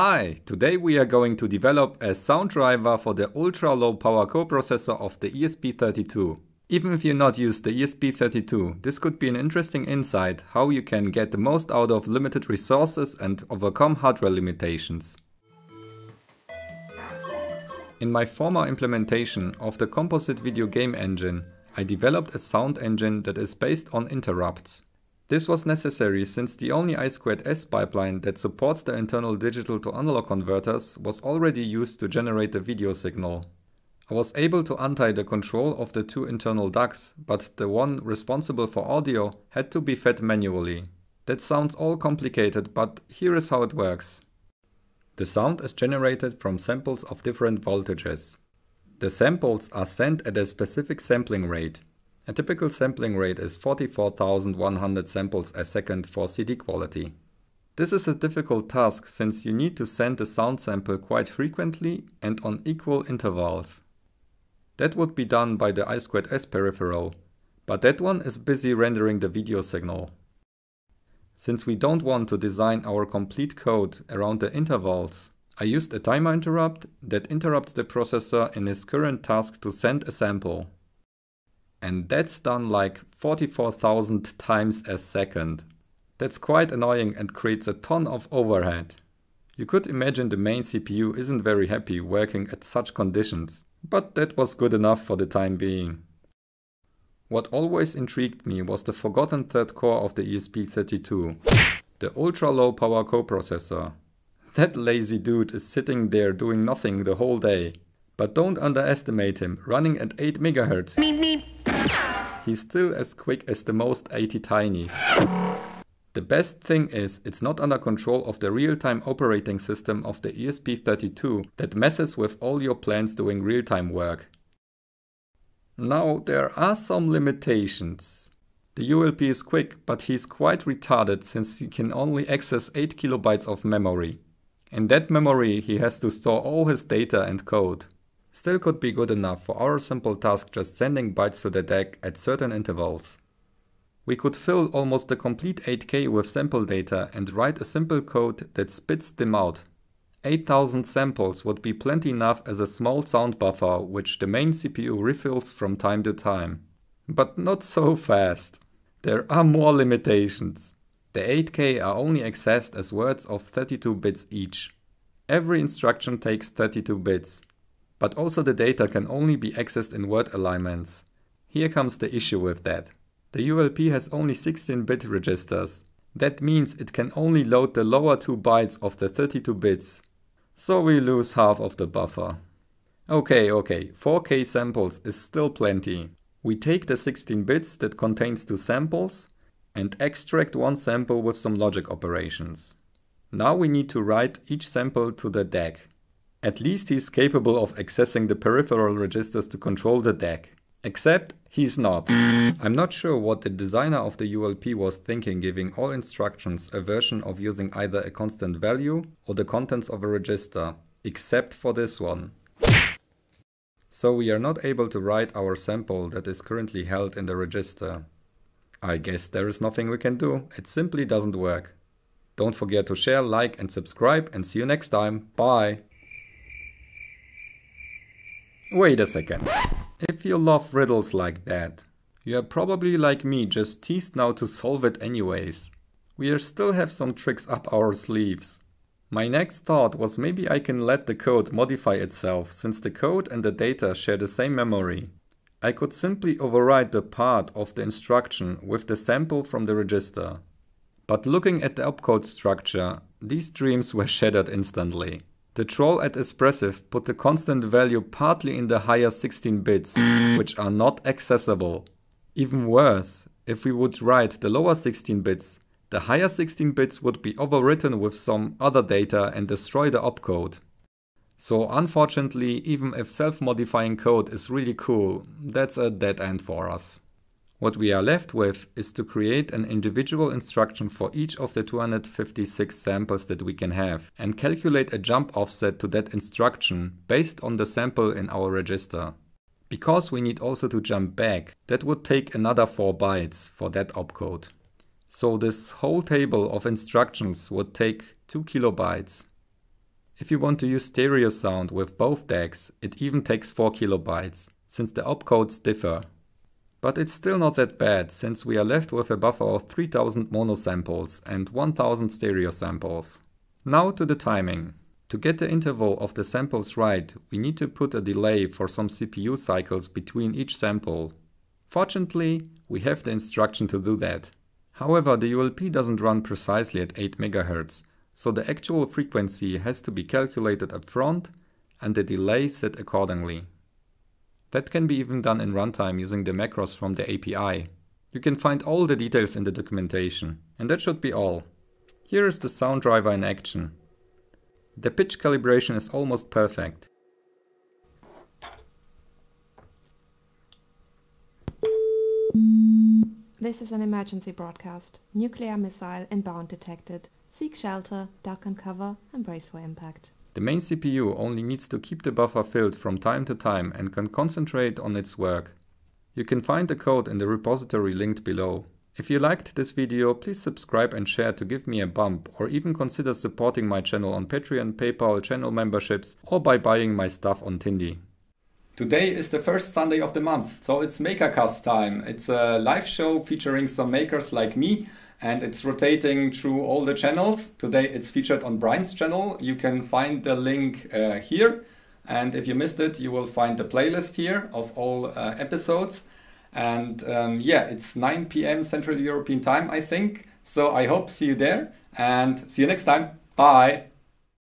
Hi, today we are going to develop a sound driver for the ultra-low power coprocessor of the ESP32. Even if you not use the ESP32, this could be an interesting insight how you can get the most out of limited resources and overcome hardware limitations. In my former implementation of the composite video game engine, I developed a sound engine that is based on interrupts. This was necessary since the only I2S pipeline that supports the internal digital to analog converters was already used to generate the video signal. I was able to untie the control of the two internal DACs, but the one responsible for audio had to be fed manually. That sounds all complicated, but here is how it works. The sound is generated from samples of different voltages. The samples are sent at a specific sampling rate, a typical sampling rate is 44,100 samples a second for CD quality. This is a difficult task since you need to send a sound sample quite frequently and on equal intervals. That would be done by the I2S peripheral, but that one is busy rendering the video signal. Since we don't want to design our complete code around the intervals, I used a timer interrupt that interrupts the processor in his current task to send a sample. And that's done like 44,000 times a second. That's quite annoying and creates a ton of overhead. You could imagine the main CPU isn't very happy working at such conditions, but that was good enough for the time being. What always intrigued me was the forgotten third core of the ESP32, the ultra-low power coprocessor. That lazy dude is sitting there doing nothing the whole day. But don't underestimate him, running at 8 MHz. He's still as quick as the most 80 tinies. The best thing is, it's not under control of the real-time operating system of the ESP32 that messes with all your plans doing real-time work. Now, there are some limitations. The ULP is quick, but he's quite retarded since he can only access 8 kilobytes of memory. In that memory, he has to store all his data and code still could be good enough for our simple task just sending bytes to the deck at certain intervals. We could fill almost the complete 8K with sample data and write a simple code that spits them out. 8000 samples would be plenty enough as a small sound buffer which the main CPU refills from time to time. But not so fast. There are more limitations. The 8K are only accessed as words of 32 bits each. Every instruction takes 32 bits. But also the data can only be accessed in word alignments. Here comes the issue with that. The ULP has only 16-bit registers. That means it can only load the lower 2 bytes of the 32 bits. So we lose half of the buffer. Okay, okay, 4K samples is still plenty. We take the 16 bits that contains two samples and extract one sample with some logic operations. Now we need to write each sample to the DAC. At least he's capable of accessing the peripheral registers to control the deck. Except he's not. I'm not sure what the designer of the ULP was thinking giving all instructions a version of using either a constant value or the contents of a register, except for this one. So we are not able to write our sample that is currently held in the register. I guess there is nothing we can do, it simply doesn't work. Don't forget to share, like and subscribe and see you next time, bye! Wait a second. If you love riddles like that, you are probably like me, just teased now to solve it anyways. We still have some tricks up our sleeves. My next thought was maybe I can let the code modify itself, since the code and the data share the same memory. I could simply override the part of the instruction with the sample from the register. But looking at the opcode structure, these dreams were shattered instantly. The troll at Expressive put the constant value partly in the higher 16 bits, which are not accessible. Even worse, if we would write the lower 16 bits, the higher 16 bits would be overwritten with some other data and destroy the opcode. So unfortunately, even if self-modifying code is really cool, that's a dead end for us. What we are left with is to create an individual instruction for each of the 256 samples that we can have and calculate a jump offset to that instruction based on the sample in our register. Because we need also to jump back, that would take another 4 bytes for that opcode. So this whole table of instructions would take 2 kilobytes. If you want to use stereo sound with both DACs, it even takes 4 kilobytes, since the opcodes differ. But it's still not that bad, since we are left with a buffer of 3000 mono samples and 1000 stereo samples. Now to the timing. To get the interval of the samples right, we need to put a delay for some CPU cycles between each sample. Fortunately, we have the instruction to do that. However, the ULP doesn't run precisely at 8 MHz, so the actual frequency has to be calculated upfront and the delay set accordingly. That can be even done in runtime using the macros from the API. You can find all the details in the documentation. And that should be all. Here is the sound driver in action. The pitch calibration is almost perfect. This is an emergency broadcast. Nuclear missile inbound detected. Seek shelter, duck and cover, and brace for impact. The main CPU only needs to keep the buffer filled from time to time and can concentrate on its work. You can find the code in the repository linked below. If you liked this video, please subscribe and share to give me a bump or even consider supporting my channel on Patreon, PayPal, channel memberships or by buying my stuff on Tindy. Today is the first Sunday of the month, so it's MakerCast time. It's a live show featuring some makers like me and it's rotating through all the channels. Today it's featured on Brian's channel. You can find the link uh, here. And if you missed it, you will find the playlist here of all uh, episodes. And um, yeah, it's 9 p.m. Central European time, I think. So I hope see you there and see you next time. Bye.